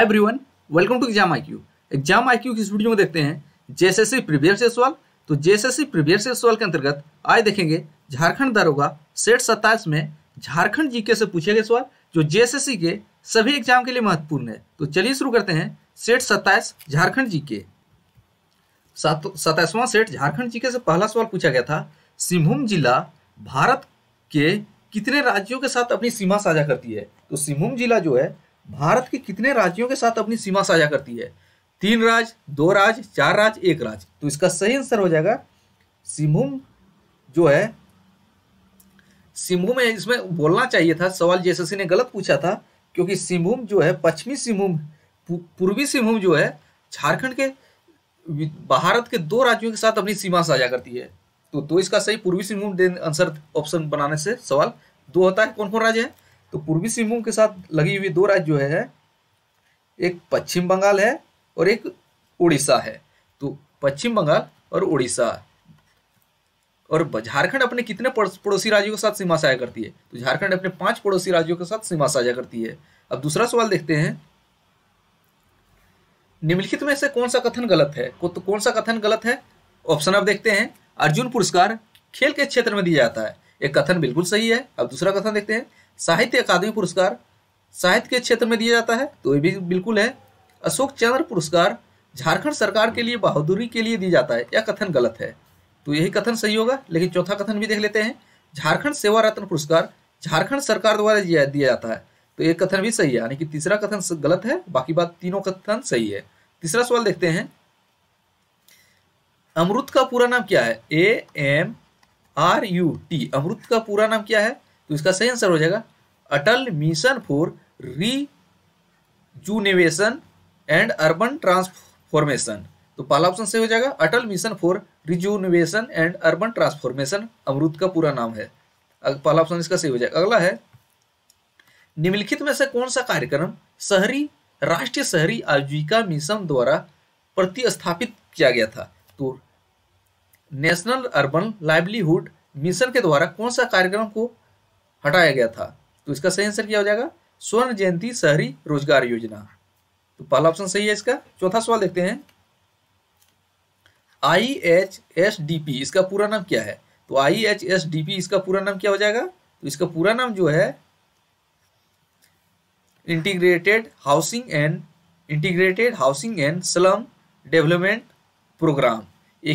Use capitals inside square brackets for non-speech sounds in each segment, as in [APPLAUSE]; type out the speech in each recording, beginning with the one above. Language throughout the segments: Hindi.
hi everyone welcome to exam I Q exam I Q की इस वीडियो में देखते हैं जेएसएससी प्रीवियस ईयर सवाल तो जेएसएससी प्रीवियस ईयर सवाल के अंतर्गत आज देखेंगे झारखंड दारोगा सेट सत्ताईस में झारखंड जीके से पूछे गए सवाल जो जेएसएससी के सभी एग्जाम के लिए महत्वपूर्ण है तो चलिए शुरू करते हैं सेट सत्ताईस झारखंड जीके सताइसवां सेट झारखंड जीके से पहला सवाल पूछा गया था सिंहभूम जिला भारत के कितने राज्यों के साथ अपनी सीमा साझा करती है तो सिंहभूम जिला जो है भारत के कितने राज्यों के साथ अपनी सीमा साझा करती है तीन राज्य दो राज चार राज्य एक राज्य तो इसका सही आंसर हो जाएगा सिंहभूम जो है सिंहभूम इसमें बोलना चाहिए था सवाल जेएसएससी ने गलत पूछा था क्योंकि सिंहभूम जो है पश्चिमी सिंहभूम पूर्वी सिंहभूम जो है झारखंड के भारत के दो राज्यों के साथ अपनी सीमा साझा करती है तो तो इसका सही पूर्वी सिंहभूम आंसर ऑप्शन बनाने से सवाल दो होता है कौन कौन राज्य है तो पूर्वी सिंहभूम के साथ लगी हुई दो राज्य है एक पश्चिम बंगाल है और एक उड़ीसा है तो पश्चिम बंगाल और उड़ीसा और झारखंड अपने कितने पड़ोसी राज्यों के साथ सीमा साझा करती है तो झारखंड अपने पांच पड़ोसी राज्यों के साथ सीमा साझा करती है अब दूसरा सवाल देखते हैं निम्नलिखित में से कौन सा कथन गलत है तो कौन सा कथन गलत है ऑप्शन अब देखते हैं अर्जुन पुरस्कार खेल के क्षेत्र में दिया जाता है एक कथन बिल्कुल सही है अब दूसरा कथन देखते हैं साहित्य अकादमी पुरस्कार साहित्य के क्षेत्र में दिया जाता है तो ये भी बिल्कुल है अशोक चंद्र पुरस्कार झारखंड सरकार के लिए बहादुरी के लिए दिया जाता है यह कथन गलत है तो यही कथन सही होगा लेकिन चौथा कथन भी देख लेते हैं झारखंड सेवा रत्न पुरस्कार झारखंड सरकार द्वारा दिया जाता है तो ये कथन भी सही है यानी कि तीसरा कथन गलत है बाकी बात तीनों कथन सही है तीसरा सवाल देखते हैं अमृत का पूरा नाम क्या है A M R U T AMRUT का पूरा नाम क्या है तो इसका सही आंसर हो जाएगा Atal mission for rejuvenation and urban transformation तो पहला ऑप्शन सही हो जाएगा Atal mission for rejuvenation and urban transformation AMRUT का पूरा नाम है पहला ऑप्शन इसका सही हो जाएगा अगला है निम्नलिखित में से कौन सा कार्यक्रम शहरी राष्ट्रीय शहरी आजीविका मिशन द्वारा प्रतिस्थापित किया गया था तो नेशनल अर्बन लाइवलीहुड मिशन के द्वारा कौन सा कार्यक्रम को हटाया गया था तो इसका सही आंसर क्या हो जाएगा स्वर्ण जयंती शहरी रोजगार योजना तो पहला ऑप्शन सही है इसका चौथा सवाल देखते हैं I H S D P इसका पूरा नाम क्या है तो I H S D P इसका पूरा नाम क्या हो जाएगा तो इसका पूरा नाम जो है integrated housing and integrated housing and slum development programme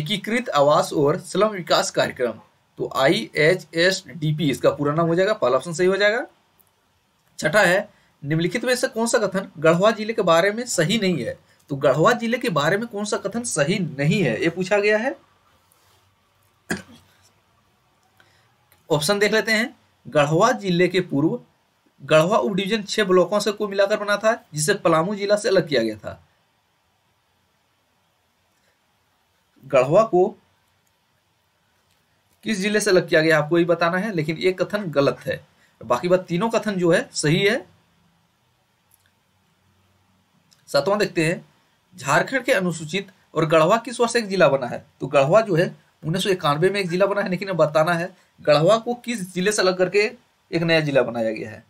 एकीकृत आवास और स्लम विकास कार्यक्रम तो I H S D P इसका पूरा नाम हो जाएगा पहला ऑप्शन सही हो जाएगा छठा है निम्नलिखित में से कौन सा कथन गढ़वा जिले के बारे में सही नहीं है तो गढ़वा जिले के बारे में कौन सा कथन सही नहीं है ये पूछा गया है ऑप्शन देख लेते हैं गढ़वा जिले के पूर्व गढ़वा उप डिवीजन छह ब्लॉकों से को मिलाकर बना था जिसे पलामू जिला से अलग किया गया था गढ़वा को किस जिले से अलग किया गया आपको ही बताना है लेकिन ये कथन गलत है बाकी बात तीनों कथन जो है सही है सातवां देखते हैं झारखंड के अनुसूचित और गढ़वा किस वर्ष एक जिला बना है तो गढ़वा जो है उन्नीस में एक जिला बना है लेकिन बताना है गढ़वा को किस जिले से अलग करके एक नया जिला बनाया गया है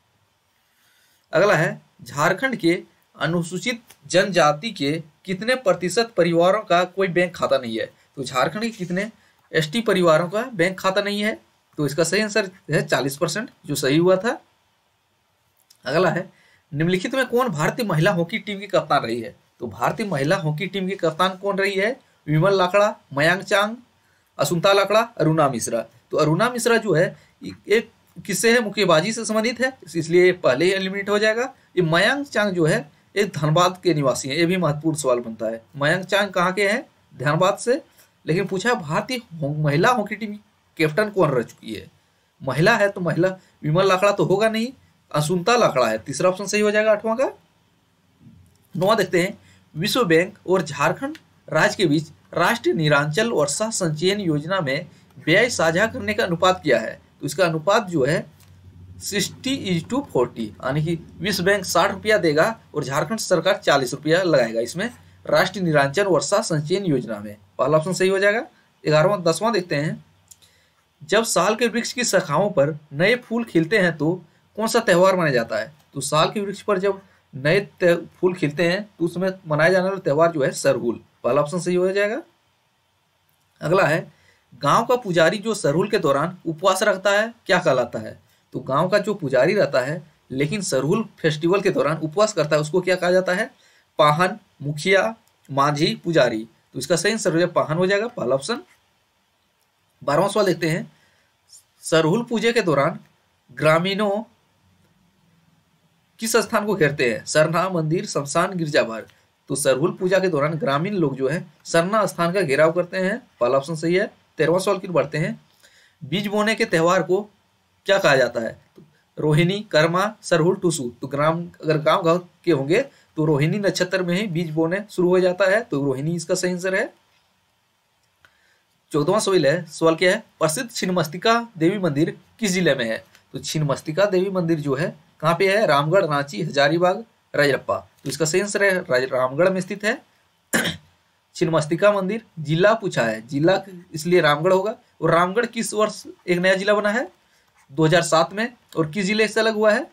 अगला है झारखंड के अनुसूचित जनजाति के कितने प्रतिशत परिवारों का कोई बैंक खाता नहीं है तो झारखंड के कितने एसटी परिवारों का बैंक खाता नहीं है तो इसका सही आंसर है चालीस परसेंट जो सही हुआ था अगला है निम्नलिखित में कौन भारतीय महिला हॉकी टीम की कप्तान रही है तो भारतीय महिला हॉकी टीम की कप्तान कौन रही है विमल लाकड़ा मयांग चांग असुंता लाकड़ा अरुणा मिश्रा तो अरुणा मिश्रा जो है एक किससे है मुक्केबाजी से संबंधित है इसलिए पहले ही एलिमिनेट हो जाएगा ये मयांग चांग जो है ये धनबाद के निवासी हैं ये भी महत्वपूर्ण सवाल बनता है मयांग चांग कहाँ के हैं धनबाद से लेकिन पूछा है भारतीय महिला हॉकी टीम कैप्टन कौन रह चुकी है महिला है तो महिला विमल लाखड़ा तो होगा नहीं असुनता लाखड़ा है तीसरा ऑप्शन सही हो जाएगा आठवां का नौवा देखते हैं विश्व बैंक और झारखंड राज्य के बीच राष्ट्रीय निरांचल और सह संचयन योजना में व्यय साझा करने का अनुपात किया है तो इसका अनुपात जो है सिक्सटी इज टू फोर्टी यानी कि विश्व बैंक साठ रुपया देगा और झारखंड सरकार चालीस रुपया लगाएगा इसमें राष्ट्रीय निरांचन वर्षा संचयन योजना में पहला ऑप्शन सही हो जाएगा ग्यारहवा दसवां देखते हैं जब साल के वृक्ष की शाखाओं पर नए फूल खिलते हैं तो कौन सा त्यौहार मनाया जाता है तो साल के वृक्ष पर जब नए फूल खिलते हैं तो उसमें मनाया जाने वाला त्यौहार जो है सरहुल पहला ऑप्शन सही हो जाएगा अगला है गांव का पुजारी जो सरहुल के दौरान उपवास रखता है क्या कहलाता है तो गांव का जो पुजारी रहता है लेकिन सरहुल फेस्टिवल के दौरान उपवास करता है उसको क्या कहा जाता है पाहन मुखिया माझी पुजारी तो इसका सही आंसर हो जाएगा पाहन हो जाएगा पहला ऑप्शन बारहवा सवाल देखते हैं सरहुल पूजे के दौरान ग्रामीणों किस स्थान को घेरते हैं सरना मंदिर शमशान गिरजाघर तो सरहुल पूजा के दौरान ग्रामीण लोग जो है सरना स्थान का घेराव करते हैं पहला ऑप्शन सही है तेरहवा सवाल की बढ़ते हैं बीज बोने के त्यौहार को क्या कहा जाता है रोहिणी कर्मा सरहुल टूसू तो ग्राम अगर गांव गांव के होंगे तो रोहिणी नक्षत्र में ही बीज बोने शुरू हो जाता है तो रोहिणी इसका सही आंसर है चौदवा सवाल है सवाल क्या है प्रसिद्ध छिन्नमस्तिका देवी मंदिर किस जिले में है तो छिन्नमस्तिका देवी मंदिर जो है कहाँ पे है रामगढ़ रांची हजारीबाग राजरप्पा तो इसका सही आंसर है रामगढ़ में स्थित है [CLEARS THROAT] छिन्नमस्तिका मंदिर जिला पूछा है जिला इसलिए रामगढ़ होगा और रामगढ़ किस वर्ष एक नया जिला बना है 2007 में और किस जिले से अलग हुआ है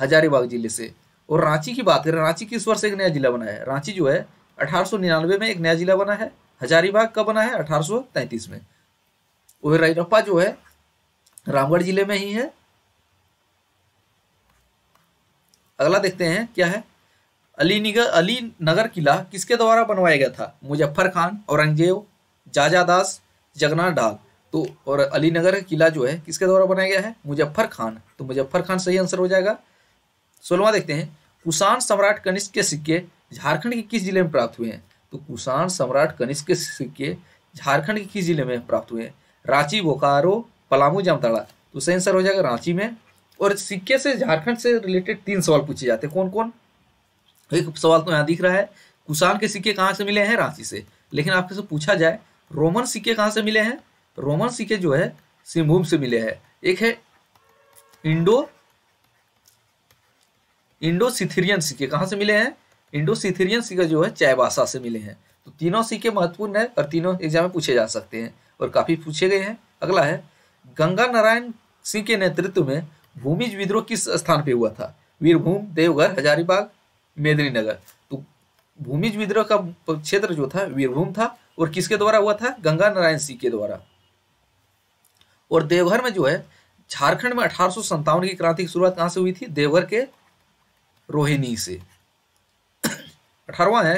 हजारीबाग जिले से और रांची की बात करें रांची किस वर्ष एक नया जिला बना है रांची जो है अठारह में एक नया जिला बना है हजारीबाग का बना है अठारह में वह रजरप्पा जो है रामगढ़ जिले में ही है अगला देखते हैं क्या है अली निगर अली नगर किला किसके द्वारा बनवाया गया था मुजफ्फर खान औरंगजेब जाजा दास जगन्नाथ डाल तो और अली नगर का किला जो है किसके द्वारा बनाया गया है मुजफ्फर खान तो मुजफ्फर खान सही आंसर हो जाएगा सोलवा देखते हैं कुषाण सम्राट कनिष्क के सिक्के झारखंड के किस जिले में प्राप्त हुए हैं तो कुषाण सम्राट कनिष्क के सिक्के झारखंड के किस जिले में प्राप्त हुए हैं रांची बोकारो पलामू जामताड़ा तो सही आंसर हो जाएगा रांची में और सिक्के से झारखंड से रिलेटेड तीन सवाल पूछे जाते हैं कौन कौन एक सवाल तो यहाँ दिख रहा है कुषाण के सिक्के कहाँ से मिले हैं रांची से लेकिन आपसे पूछा जाए रोमन सिक्के कहाँ से मिले हैं रोमन सिक्के जो है सिंहभूम से मिले हैं एक है इंडो इंडो सिथिरियन सिक्के कहाँ से मिले हैं इंडो सिथिरियन सिक्के जो है चायबासा से मिले हैं तो तीनों सिक्के महत्वपूर्ण है और तीनों एग्जाम में पूछे जा सकते हैं और काफ़ी पूछे गए हैं अगला है गंगा नारायण सिंह के नेतृत्व में भूमिज विद्रोह किस स्थान पर हुआ था वीरभूम देवघर हजारीबाग मेदिनीनगर तो भूमिज विद्रोह का क्षेत्र जो था वीरभूम था और किसके द्वारा हुआ था गंगा नारायण सिंह के द्वारा और देवघर में जो है झारखंड में अठारह की क्रांति की शुरुआत कहां से हुई थी देवघर के रोहिणी से अठारवा है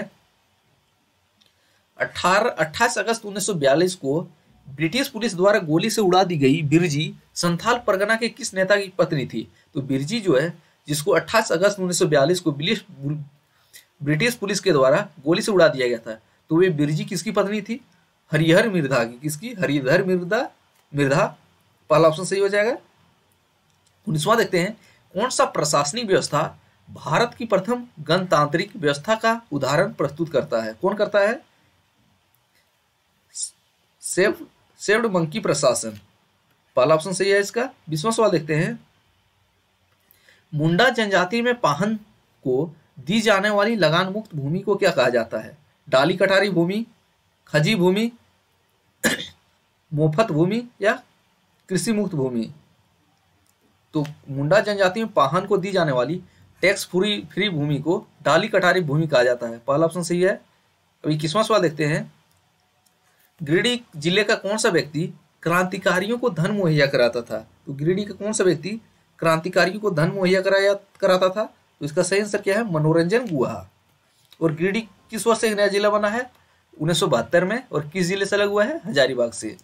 अठारह अट्ठाईस अगस्त 1942 को ब्रिटिश पुलिस द्वारा गोली से उड़ा दी गई बिरजी संथाल परगना के किस नेता की पत्नी थी तो बिरजी जो है जिसको 28 अगस्त 1942 को ब्रिटिश पुलिस के द्वारा गोली से उड़ा दिया गया था तो वे बिरजी किसकी पत्नी थी हरिहर मिर्धा की किसकी हरिहर मिर्धा मिर्धा पहला ऑप्शन सही हो जाएगा उन्नीसवा देखते हैं कौन सा प्रशासनिक व्यवस्था भारत की प्रथम गणतांत्रिक व्यवस्था का उदाहरण प्रस्तुत करता है कौन करता है सेव सेव्ड मंकी प्रशासन पहला ऑप्शन सही है इसका बीसवा सवाल देखते हैं मुंडा जनजाति में पाहन को दी जाने वाली लगान मुक्त भूमि को क्या कहा जाता है डाली कटारी भूमि खजी भूमि मोफत भूमि या कृषि मुक्त भूमि तो मुंडा जनजाति में पाहन को दी जाने वाली टैक्स फ्री फ्री भूमि को डाली कटारी भूमि कहा जाता है पहला ऑप्शन सही है अभी किसवा सवाल देखते हैं गिरिडीह जिले का कौन सा व्यक्ति क्रांतिकारियों को धन मुहैया कराता था तो गिरिडीह का कौन सा व्यक्ति क्रांतिकारियों को धन मुहैया कराया कराता था तो इसका सही आंसर क्या है मनोरंजन गुहा और गिरिडीह किस वर्ष से नया जिला बना है उन्नीस में और किस जिले से अलग हुआ है हजारीबाग से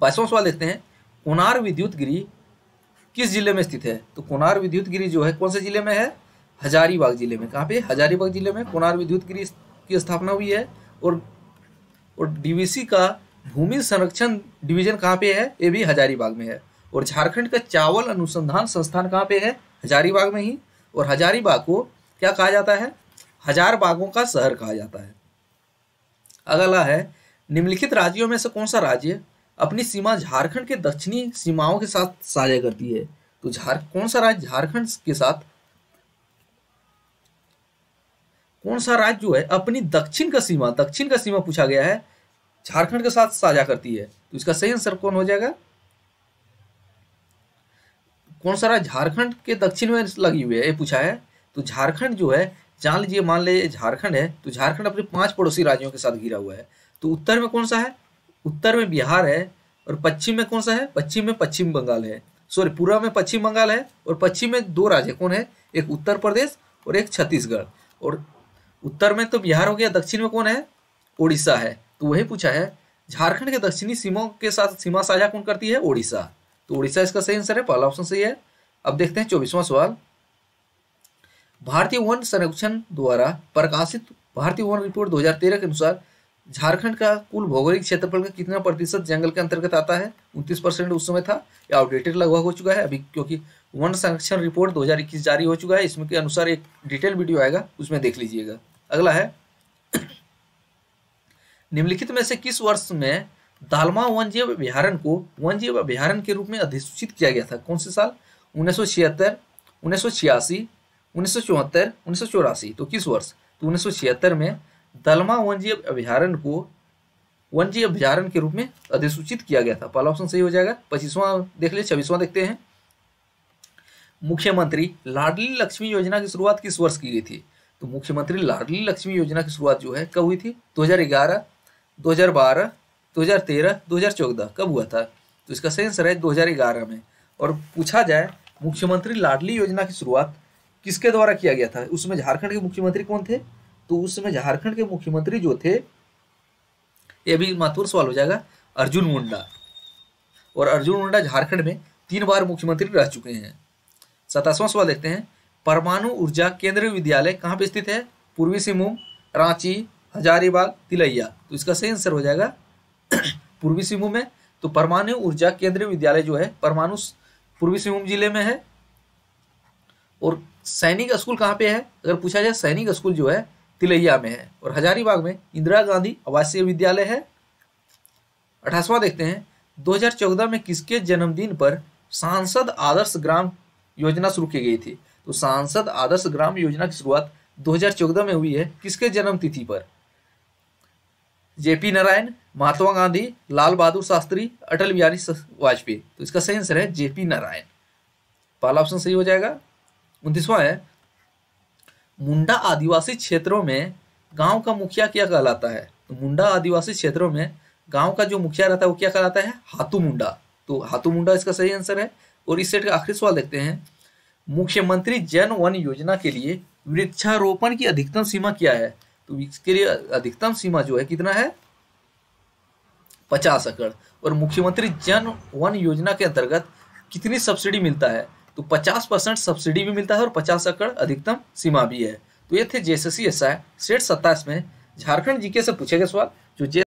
बाईसवां सवाल देखते हैं कोनार विद्युत गिरी किस जिले में स्थित है तो कोनार विद्युत गिरी जो है कौन से जिले में है हजारीबाग जिले में कहाँ पे हजारीबाग जिले में कोनार विद्युत गिरी की स्थापना हुई है और और डीवीसी का भूमि संरक्षण डिवीजन कहाँ पे है ये भी हजारीबाग में है और झारखंड का चावल अनुसंधान संस्थान कहाँ पे है हजारीबाग में ही और हजारीबाग को क्या कहा जाता है हजार बागों का शहर कहा जाता है अगला है निम्नलिखित राज्यों में से कौन सा राज्य अपनी सीमा झारखंड के दक्षिणी सीमाओं के साथ साझा करती है तो झार कौन सा राज्य झारखंड के साथ कौन सा राज्य जो है अपनी दक्षिण का सीमा दक्षिण का सीमा पूछा गया है झारखंड के साथ साझा करती है तो इसका सही आंसर कौन हो जाएगा कौन सा राज्य झारखंड के दक्षिण में लगी हुई है ये पूछा है तो झारखंड जो है जान लीजिए मान लीजिए झारखंड है तो झारखंड अपने पांच पड़ोसी राज्यों के साथ घिरा हुआ है तो उत्तर में कौन सा है उत्तर में बिहार है और पश्चिम में कौन सा है पश्चिम में पश्चिम बंगाल है सॉरी पूर्व में पश्चिम बंगाल है और पश्चिम में दो राज्य कौन है एक उत्तर प्रदेश और एक छत्तीसगढ़ और उत्तर में तो बिहार हो गया दक्षिण में कौन है ओडिशा है तो वही पूछा है झारखंड के दक्षिणी सीमा के साथ सीमा साझा कौन करती है ओडिशा तो ओडिशा इसका सही आंसर है पहला ऑप्शन सही है अब देखते हैं चौबीसवां सवाल भारतीय वन संरक्षण द्वारा प्रकाशित भारतीय वन रिपोर्ट 2013 के अनुसार झारखंड का कुल भौगोलिक क्षेत्रफल का कितना प्रतिशत जंगल के अंतर्गत आता है उनतीस परसेंट उस समय था यह अपडेटेड लगभग हो चुका है अभी क्योंकि वन संरक्षण रिपोर्ट 2021 जारी हो चुका है इसमें के अनुसार एक डिटेल वीडियो आएगा उसमें देख लीजिएगा अगला है निम्नलिखित में से किस वर्ष में दालमा वन जीव अभ्यारण को वन जीव अभ्यारण के रूप में अधिसूचित किया गया था कौन से साल उन्नीस सौ छिहत्तर उन्नीस सौ छियासी उन्नीस सौ चौहत्तर उन्नीस सौ चौरासी तो किस वर्ष तो उन्नीस सौ छिहत्तर में दलमा वनजीव अभ्यारण को वनजीव अभ्यारण के रूप में अधिसूचित किया गया था पहला ऑप्शन सही हो जाएगा पच्चीसवां देख ले छब्बीसवां देखते हैं मुख्यमंत्री लाडली लक्ष्मी योजना की शुरुआत किस वर्ष की गई थी तो मुख्यमंत्री लाडली लक्ष्मी योजना की शुरुआत जो है कब हुई थी 2011, 2012, 2013, 2014 कब हुआ था तो इसका सही आंसर है 2011 में और पूछा जाए मुख्यमंत्री लाडली योजना की शुरुआत किसके द्वारा किया गया था उसमें झारखंड के मुख्यमंत्री कौन थे तो उस समय झारखंड के मुख्यमंत्री जो थे ये भी महत्वपूर्ण सवाल हो जाएगा अर्जुन मुंडा और अर्जुन मुंडा झारखंड में तीन बार मुख्यमंत्री रह चुके हैं सतासवां सवाल देखते हैं परमाणु ऊर्जा केंद्रीय विद्यालय कहाँ पर स्थित है पूर्वी सिंहभूम रांची हजारीबाग तिलैया तो इसका सही आंसर हो जाएगा [CLEARS THROAT] पूर्वी सिंहभूम में तो परमाणु ऊर्जा केंद्रीय विद्यालय जो है परमाणु पूर्वी सिंहभूम जिले में है और सैनिक स्कूल कहाँ पे है अगर पूछा जाए सैनिक स्कूल जो है तिलैया में है और हजारीबाग में इंदिरा गांधी आवासीय विद्यालय है अठासवा देखते हैं 2014 में किसके जन्मदिन पर सांसद आदर्श ग्राम योजना शुरू की गई थी तो सांसद आदर्श ग्राम योजना की शुरुआत 2014 में हुई है किसके जन्म तिथि पर जेपी नारायण महात्मा गांधी लाल बहादुर शास्त्री अटल बिहारी वाजपेयी तो इसका सही आंसर है जेपी नारायण पहला ऑप्शन सही हो जाएगा उनतीसवां है मुंडा आदिवासी क्षेत्रों में गांव का मुखिया क्या कहलाता है तो मुंडा आदिवासी क्षेत्रों में गांव का जो मुखिया रहता है वो क्या कहलाता है हाथू मुंडा तो हाथू मुंडा इसका सही आंसर है और इस सेट का आखिरी सवाल देखते हैं मुख्यमंत्री जन वन योजना के लिए वृक्षारोपण की अधिकतम सीमा क्या है तो इसके लिए अधिकतम सीमा जो है कितना है पचास एकड़ और मुख्यमंत्री जन वन योजना के अंतर्गत कितनी सब्सिडी मिलता है तो पचास परसेंट सब्सिडी भी मिलता है और पचास एकड़ अधिकतम सीमा भी है तो ये थे जेएससी एस आई सत्ताईस में झारखंड जीके से पूछेगा सवाल जो जे